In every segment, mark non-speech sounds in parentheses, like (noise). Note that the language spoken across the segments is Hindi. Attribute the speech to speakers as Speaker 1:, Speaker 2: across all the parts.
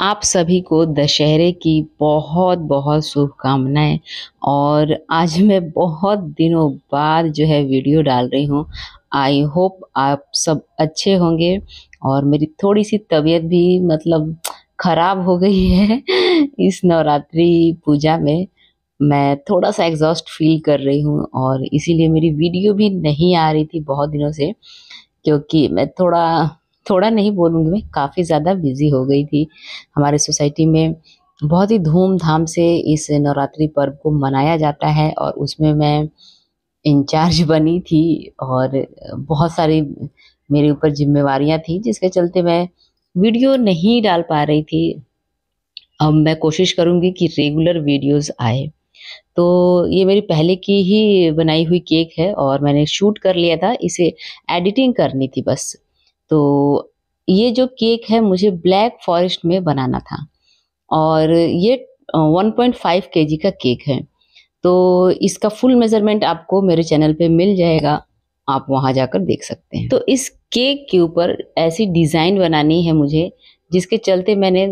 Speaker 1: आप सभी को दशहरे की बहुत बहुत शुभकामनाएं और आज मैं बहुत दिनों बाद जो है वीडियो डाल रही हूँ आई होप आप सब अच्छे होंगे और मेरी थोड़ी सी तबीयत भी मतलब ख़राब हो गई है (laughs) इस नवरात्रि पूजा में मैं थोड़ा सा एग्जॉस्ट फील कर रही हूँ और इसीलिए मेरी वीडियो भी नहीं आ रही थी बहुत दिनों से क्योंकि मैं थोड़ा थोड़ा नहीं बोलूँगी मैं काफ़ी ज़्यादा बिजी हो गई थी हमारे सोसाइटी में बहुत ही धूमधाम से इस नवरात्रि पर्व को मनाया जाता है और उसमें मैं इंचार्ज बनी थी और बहुत सारी मेरे ऊपर जिम्मेवारियां थी जिसके चलते मैं वीडियो नहीं डाल पा रही थी अब मैं कोशिश करूंगी कि रेगुलर वीडियोस आए तो ये मेरी पहले की ही बनाई हुई केक है और मैंने शूट कर लिया था इसे एडिटिंग करनी थी बस तो ये जो केक है मुझे ब्लैक फॉरेस्ट में बनाना था और ये 1.5 केजी का केक है तो इसका फुल मेज़रमेंट आपको मेरे चैनल पे मिल जाएगा आप वहाँ जाकर देख सकते हैं तो इस केक के ऊपर ऐसी डिज़ाइन बनानी है मुझे जिसके चलते मैंने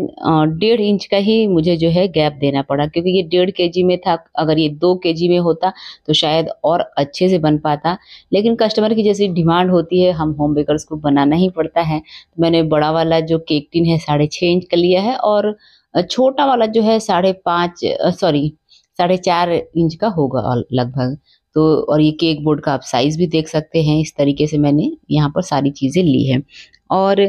Speaker 1: डेढ़ इंच का ही मुझे जो है गैप देना पड़ा क्योंकि ये डेढ़ के में था अगर ये दो के में होता तो शायद और अच्छे से बन पाता लेकिन कस्टमर की जैसी डिमांड होती है हम होम बेकर्स को बनाना ही पड़ता है तो मैंने बड़ा वाला जो केक टिन है साढ़े छः इंच का लिया है और छोटा वाला जो है साढ़े पाँच सॉरी साढ़े चार इंच का होगा लगभग तो और ये केक बोर्ड का आप साइज़ भी देख सकते हैं इस तरीके से मैंने यहाँ पर सारी चीज़ें ली है और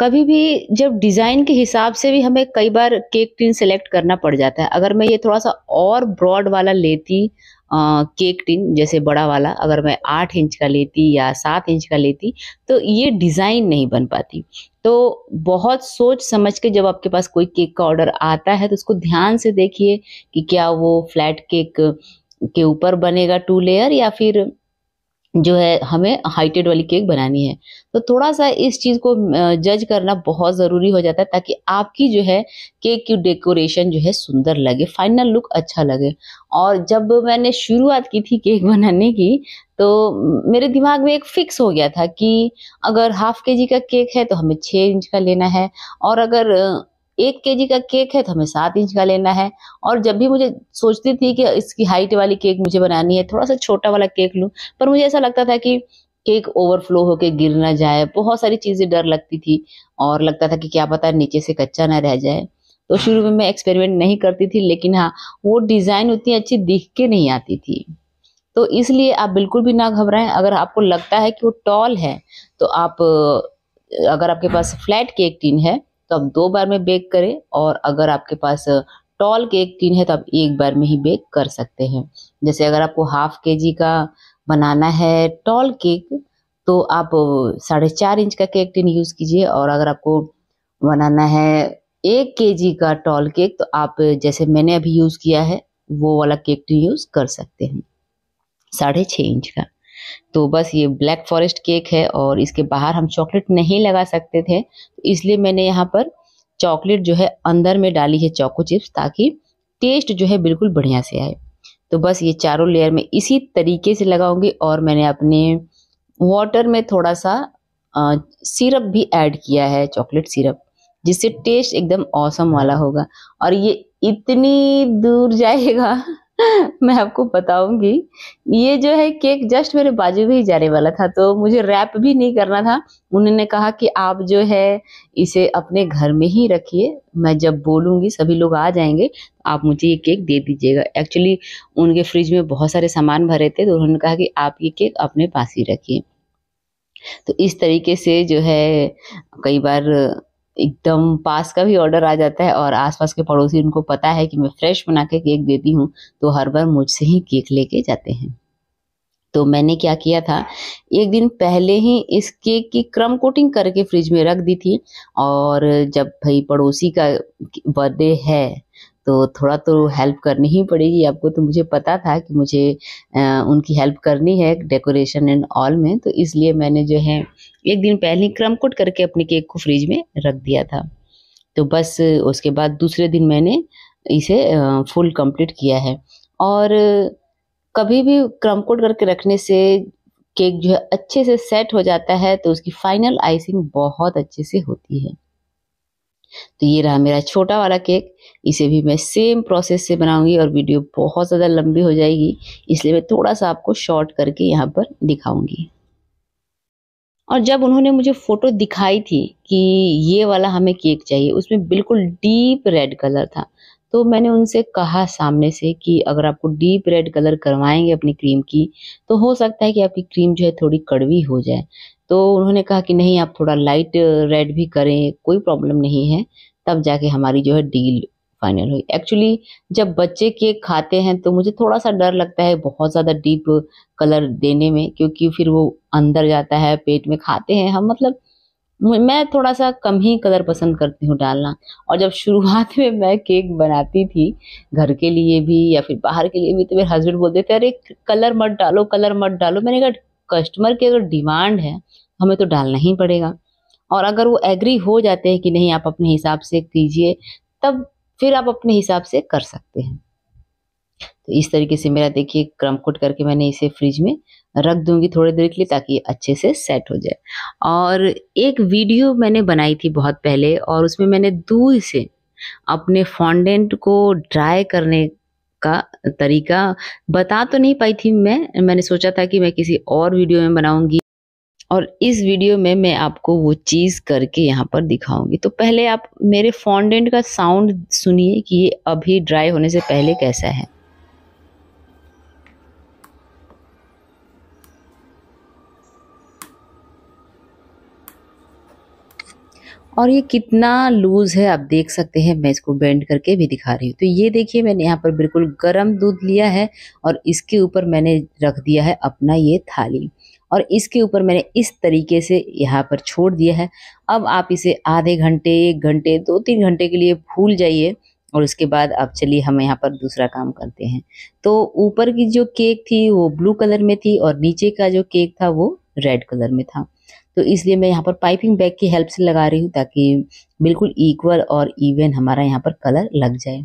Speaker 1: कभी भी जब डिज़ाइन के हिसाब से भी हमें कई बार केक टिन सेलेक्ट करना पड़ जाता है अगर मैं ये थोड़ा सा और ब्रॉड वाला लेती आ, केक टिन जैसे बड़ा वाला अगर मैं आठ इंच का लेती या सात इंच का लेती तो ये डिज़ाइन नहीं बन पाती तो बहुत सोच समझ के जब आपके पास कोई केक का ऑर्डर आता है तो उसको ध्यान से देखिए कि क्या वो फ्लैट केक के ऊपर बनेगा टू लेयर या फिर जो है हमें हाइटेड वाली केक बनानी है तो थोड़ा सा इस चीज़ को जज करना बहुत ज़रूरी हो जाता है ताकि आपकी जो है केक की डेकोरेशन जो है सुंदर लगे फाइनल लुक अच्छा लगे और जब मैंने शुरुआत की थी केक बनाने की तो मेरे दिमाग में एक फिक्स हो गया था कि अगर हाफ के जी का केक है तो हमें छः इंच का लेना है और अगर एक केजी का केक है तो हमें सात इंच का लेना है और जब भी मुझे सोचती थी कि इसकी हाइट वाली केक मुझे बनानी है थोड़ा सा छोटा वाला केक लूँ पर मुझे ऐसा लगता था कि केक ओवरफ्लो होके गिर ना जाए बहुत सारी चीज़ें डर लगती थी और लगता था कि क्या पता नीचे से कच्चा ना रह जाए तो शुरू में मैं एक्सपेरिमेंट नहीं करती थी लेकिन हाँ वो डिज़ाइन उतनी अच्छी दिख के नहीं आती थी तो इसलिए आप बिल्कुल भी ना घबराएं अगर आपको लगता है कि वो टॉल है तो आप अगर आपके पास फ्लैट केक टीन है तो आप दो बार में बेक करें और अगर आपके पास टॉल केक तीन है तो आप एक बार में ही बेक कर सकते हैं जैसे अगर आपको हाफ के जी का बनाना है टॉल केक तो आप साढ़े चार इंच का केक टिन यूज़ कीजिए और अगर आपको बनाना है एक के जी का टॉल केक तो आप जैसे मैंने अभी यूज़ किया है वो वाला केक टिन यूज़ कर सकते हैं साढ़े छः इंच का तो बस ये ब्लैक फॉरेस्ट केक है और इसके बाहर हम चॉकलेट नहीं लगा सकते थे तो इसलिए मैंने यहाँ पर चॉकलेट जो है अंदर में डाली है चॉको चिप्स ताकि टेस्ट जो है बिल्कुल बढ़िया से आए तो बस ये चारों लेयर में इसी तरीके से लगाऊंगी और मैंने अपने वाटर में थोड़ा सा आ, सिरप भी ऐड किया है चॉकलेट सिरप जिससे टेस्ट एकदम औसम वाला होगा और ये इतनी दूर जाएगा (laughs) मैं आपको बताऊंगी ये जो है केक जस्ट मेरे बाजू में ही जाने वाला था तो मुझे रैप भी नहीं करना था उन्होंने कहा कि आप जो है इसे अपने घर में ही रखिए मैं जब बोलूंगी सभी लोग आ जाएंगे तो आप मुझे ये केक दे दीजिएगा एक्चुअली उनके फ्रिज में बहुत सारे सामान भरे थे तो उन्होंने कहा कि आप ये केक अपने पास ही रखिए तो इस तरीके से जो है कई बार एकदम पास का भी ऑर्डर आ जाता है और आसपास के पड़ोसी उनको पता है कि मैं फ्रेश बना के केक देती हूँ तो हर बार मुझसे ही केक लेके जाते हैं तो मैंने क्या किया था एक दिन पहले ही इस केक की क्रम कोटिंग करके फ्रिज में रख दी थी और जब भाई पड़ोसी का बर्थडे है तो थोड़ा तो हेल्प करनी ही पड़ेगी आपको तो मुझे पता था कि मुझे उनकी हेल्प करनी है डेकोरेशन एंड ऑल में तो इसलिए मैंने जो है एक दिन पहले ही क्रम कोट करके अपने केक को फ्रिज में रख दिया था तो बस उसके बाद दूसरे दिन मैंने इसे फुल कंप्लीट किया है और कभी भी क्रम कोट करके रखने से केक जो है अच्छे से सेट हो जाता है तो उसकी फाइनल आइसिंग बहुत अच्छे से होती है तो ये रहा मेरा छोटा वाला केक इसे भी मैं सेम प्रोसेस से बनाऊंगी और वीडियो बहुत ज़्यादा लंबी हो जाएगी इसलिए मैं थोड़ा सा आपको शॉर्ट करके यहाँ पर दिखाऊंगी और जब उन्होंने मुझे फ़ोटो दिखाई थी कि ये वाला हमें केक चाहिए उसमें बिल्कुल डीप रेड कलर था तो मैंने उनसे कहा सामने से कि अगर आपको डीप रेड कलर करवाएंगे अपनी क्रीम की तो हो सकता है कि आपकी क्रीम जो है थोड़ी कड़वी हो जाए तो उन्होंने कहा कि नहीं आप थोड़ा लाइट रेड भी करें कोई प्रॉब्लम नहीं है तब जाके हमारी जो है डील फाइनल हुई एक्चुअली जब बच्चे केक खाते हैं तो मुझे थोड़ा सा डर लगता है बहुत ज़्यादा डीप कलर देने में क्योंकि फिर वो अंदर जाता है पेट में खाते हैं हम मतलब मैं थोड़ा सा कम ही कलर पसंद करती हूँ डालना और जब शुरुआत (laughs) में मैं केक बनाती थी घर के लिए भी या फिर बाहर के लिए भी तो मेरे हस्बैंड बोलते थे अरे कलर मत डालो कलर मत डालो मैंने कहा कस्टमर की अगर डिमांड है हमें तो डालना ही पड़ेगा और अगर वो एग्री हो जाते हैं कि नहीं आप अपने हिसाब से कीजिए तब फिर आप अपने हिसाब से कर सकते हैं तो इस तरीके से मेरा देखिए क्रम कोट करके मैंने इसे फ्रिज में रख दूंगी थोड़ी देर के लिए ताकि अच्छे से सेट हो जाए और एक वीडियो मैंने बनाई थी बहुत पहले और उसमें मैंने दूध से अपने फॉन्डेंट को ड्राई करने का तरीका बता तो नहीं पाई थी मैं मैंने सोचा था कि मैं किसी और वीडियो में बनाऊंगी और इस वीडियो में मैं आपको वो चीज़ करके यहाँ पर दिखाऊंगी तो पहले आप मेरे फॉन्डेंट का साउंड सुनिए कि ये अभी ड्राई होने से पहले कैसा है और ये कितना लूज़ है आप देख सकते हैं मैं इसको बेंड करके भी दिखा रही हूँ तो ये देखिए मैंने यहाँ पर बिल्कुल गर्म दूध लिया है और इसके ऊपर मैंने रख दिया है अपना ये थाली और इसके ऊपर मैंने इस तरीके से यहाँ पर छोड़ दिया है अब आप इसे आधे घंटे एक घंटे दो तीन घंटे के लिए भूल जाइए और उसके बाद अब चलिए हम यहाँ पर दूसरा काम करते हैं तो ऊपर की जो केक थी वो ब्लू कलर में थी और नीचे का जो केक था वो रेड कलर में था तो इसलिए मैं यहाँ पर पाइपिंग बैग की हेल्प से लगा रही हूँ ताकि बिल्कुल इक्वल और इवन हमारा यहाँ पर कलर लग जाए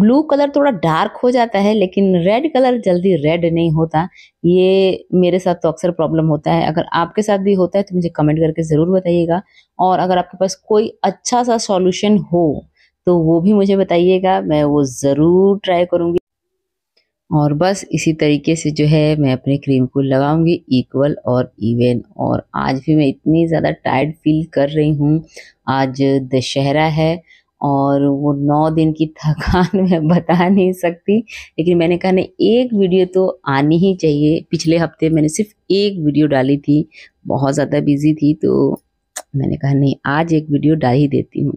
Speaker 1: ब्लू कलर थोड़ा डार्क हो जाता है लेकिन रेड कलर जल्दी रेड नहीं होता ये मेरे साथ तो अक्सर प्रॉब्लम होता है अगर आपके साथ भी होता है तो मुझे कमेंट करके ज़रूर बताइएगा और अगर आपके पास कोई अच्छा सा सॉल्यूशन हो तो वो भी मुझे बताइएगा मैं वो ज़रूर ट्राई करूँगी और बस इसी तरीके से जो है मैं अपने क्रीम को लगाऊंगी इक्वल और इवन और आज भी मैं इतनी ज़्यादा टायर्ड फील कर रही हूँ आज दशहरा है और वो नौ दिन की थकान (laughs) मैं बता नहीं सकती लेकिन मैंने कहा नहीं एक वीडियो तो आनी ही चाहिए पिछले हफ्ते मैंने सिर्फ एक वीडियो डाली थी बहुत ज़्यादा बिजी थी तो मैंने कहा नहीं आज एक वीडियो डाल ही देती हूँ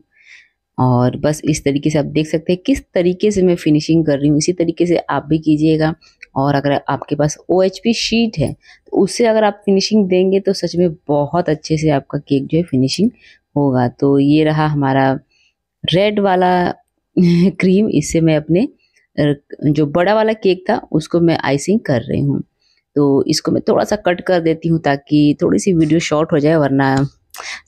Speaker 1: और बस इस तरीके से आप देख सकते हैं किस तरीके से मैं फिनिशिंग कर रही हूँ इसी तरीके से आप भी कीजिएगा और अगर आपके पास ओ शीट है तो उससे अगर आप फिनिशिंग देंगे तो सच में बहुत अच्छे से आपका केक जो है फिनिशिंग होगा तो ये रहा हमारा रेड वाला क्रीम (laughs) इससे मैं अपने जो बड़ा वाला केक था उसको मैं आइसिंग कर रही हूँ तो इसको मैं थोड़ा सा कट कर देती हूँ ताकि थोड़ी सी वीडियो शॉर्ट हो जाए वरना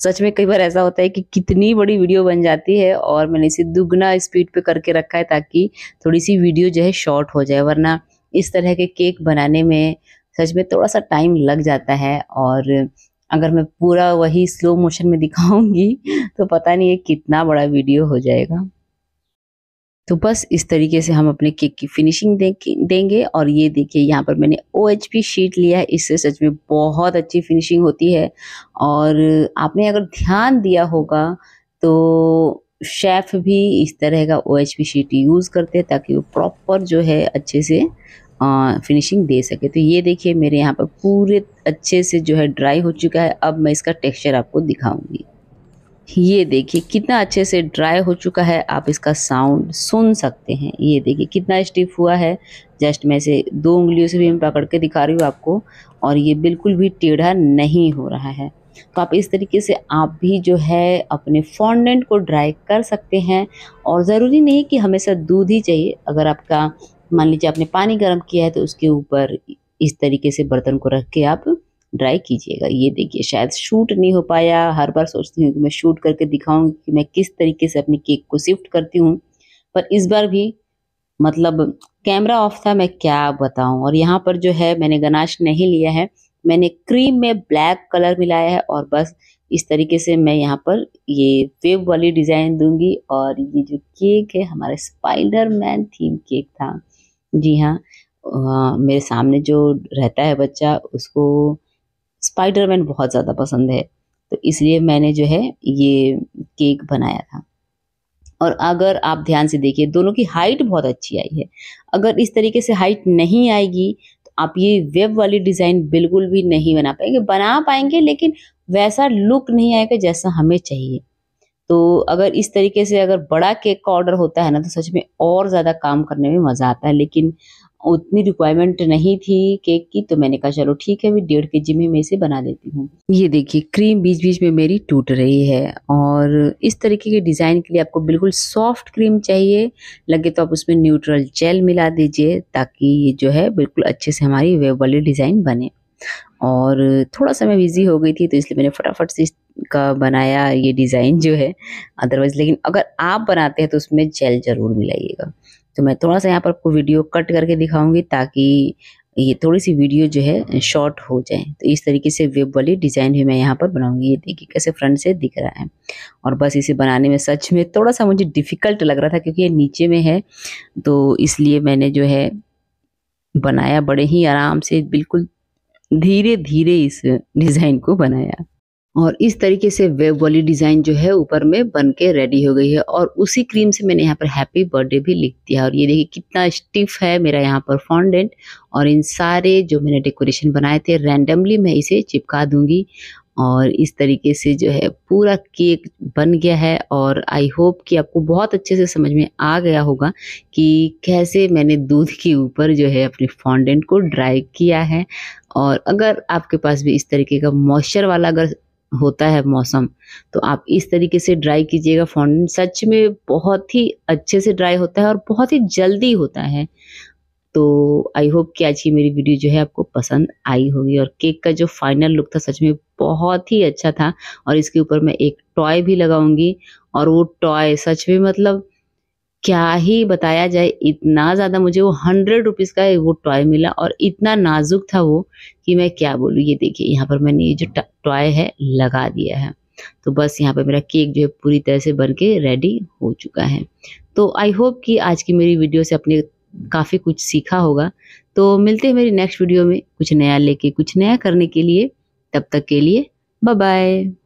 Speaker 1: सच में कई बार ऐसा होता है कि कितनी बड़ी वीडियो बन जाती है और मैंने इसे दुगना स्पीड पे करके रखा है ताकि थोड़ी सी वीडियो जो है शॉर्ट हो जाए वरना इस तरह के केक बनाने में सच में थोड़ा सा टाइम लग जाता है और अगर मैं पूरा वही स्लो मोशन में दिखाऊंगी तो पता नहीं ये कितना बड़ा वीडियो हो जाएगा तो बस इस तरीके से हम अपने केक की फिनिशिंग देंगे और ये देखिए यहाँ पर मैंने ओ एच पी शीट लिया है इससे सच में बहुत अच्छी फिनिशिंग होती है और आपने अगर ध्यान दिया होगा तो शेफ़ भी इस तरह का O H P sheet use करते हैं ताकि वो प्रॉपर जो है अच्छे से फिनिशिंग दे सके तो ये देखिए मेरे यहाँ पर पूरे अच्छे से जो है ड्राई हो चुका है अब मैं इसका टेक्सचर आपको दिखाऊंगी ये देखिए कितना अच्छे से ड्राई हो चुका है आप इसका साउंड सुन सकते हैं ये देखिए कितना स्टिफ हुआ है जस्ट मैं इसे दो उंगलियों से भी मैं पकड़ के दिखा रही हूँ आपको और ये बिल्कुल भी टेढ़ा नहीं हो रहा है तो आप इस तरीके से आप भी जो है अपने फॉन्डेंट को ड्राई कर सकते हैं और ज़रूरी नहीं कि हमेशा दूध ही चाहिए अगर आपका मान लीजिए आपने पानी गर्म किया है तो उसके ऊपर इस तरीके से बर्तन को रख के आप ड्राई कीजिएगा ये देखिए शायद शूट नहीं हो पाया हर बार सोचती हूँ कि मैं शूट करके दिखाऊंगी कि मैं किस तरीके से अपने केक को शिफ्ट करती हूँ पर इस बार भी मतलब कैमरा ऑफ था मैं क्या बताऊँ और यहाँ पर जो है मैंने गनाश नहीं लिया है मैंने क्रीम में ब्लैक कलर मिलाया है और बस इस तरीके से मैं यहाँ पर ये वेब वाली डिज़ाइन दूंगी और ये जो केक है हमारे स्पाइडर मैन थीम केक था जी हाँ मेरे सामने जो रहता है बच्चा उसको स्पाइडरमैन बहुत ज़्यादा पसंद है तो इसलिए मैंने जो है ये केक बनाया था और अगर आप ध्यान से देखिए दोनों की हाइट बहुत अच्छी आई है अगर इस तरीके से हाइट नहीं आएगी तो आप ये वेब वाली डिज़ाइन बिल्कुल भी नहीं बना पाएंगे बना पाएंगे लेकिन वैसा लुक नहीं आएगा जैसा हमें चाहिए तो अगर इस तरीके से अगर बड़ा केक का ऑर्डर होता है ना तो सच में और ज़्यादा काम करने में मज़ा आता है लेकिन उतनी रिक्वायरमेंट नहीं थी केक की तो मैंने कहा चलो ठीक है अभी डेढ़ के जी में मैं इसे बना देती हूँ ये देखिए क्रीम बीच बीच में मेरी टूट रही है और इस तरीके के डिज़ाइन के लिए आपको बिल्कुल सॉफ्ट क्रीम चाहिए लगे तो आप उसमें न्यूट्रल जेल मिला दीजिए ताकि ये जो है बिल्कुल अच्छे से हमारी वेब वाली डिज़ाइन बने और थोड़ा सा मैं बिज़ी हो गई थी तो इसलिए मैंने फटाफट से इस का बनाया ये डिज़ाइन जो है अदरवाइज़ लेकिन अगर आप बनाते हैं तो उसमें जेल ज़रूर मिलाइएगा तो मैं थोड़ा सा यहाँ पर आपको वीडियो कट करके दिखाऊंगी ताकि ये थोड़ी सी वीडियो जो है शॉर्ट हो जाए तो इस तरीके से वेब वाली डिज़ाइन भी मैं यहाँ पर बनाऊंगी ये देखिए कैसे फ्रंट से दिख रहा है और बस इसे बनाने में सच में थोड़ा सा मुझे डिफ़िकल्ट लग रहा था क्योंकि ये नीचे में है तो इसलिए मैंने जो है बनाया बड़े ही आराम से बिल्कुल धीरे धीरे इस डिज़ाइन को बनाया और इस तरीके से वेब वाली डिज़ाइन जो है ऊपर में बन के रेडी हो गई है और उसी क्रीम से मैंने यहाँ पर हैप्पी बर्थडे भी लिख दिया और ये देखिए कितना स्टिफ है मेरा यहाँ पर फॉन्डेंट और इन सारे जो मैंने डेकोरेशन बनाए थे रैंडमली मैं इसे चिपका दूंगी और इस तरीके से जो है पूरा केक बन गया है और आई होप कि आपको बहुत अच्छे से समझ में आ गया होगा कि कैसे मैंने दूध के ऊपर जो है अपने फॉन्डेंट को ड्राई किया है और अगर आपके पास भी इस तरीके का मॉइस्चर वाला अगर होता है मौसम तो आप इस तरीके से ड्राई कीजिएगा फॉन्डेंट सच में बहुत ही अच्छे से ड्राई होता है और बहुत ही जल्दी होता है तो आई होप कि आज की मेरी वीडियो जो है आपको पसंद आई होगी और केक का जो फाइनल लुक था सच में बहुत ही अच्छा था और इसके ऊपर मैं एक टॉय भी लगाऊंगी और वो टॉय सच में मतलब क्या ही बताया जाए इतना ज़्यादा मुझे वो हंड्रेड रुपीज़ का वो टॉय मिला और इतना नाजुक था वो कि मैं क्या बोलूँ ये देखिए यहाँ पर मैंने ये जो टॉय है लगा दिया है तो बस यहाँ पर मेरा केक जो है पूरी तरह से बन के रेडी हो चुका है तो आई होप कि आज की मेरी वीडियो से अपने काफ़ी कुछ सीखा होगा तो मिलते हैं मेरी नेक्स्ट वीडियो में कुछ नया लेके कुछ नया करने के लिए तब तक के लिए बाय बाय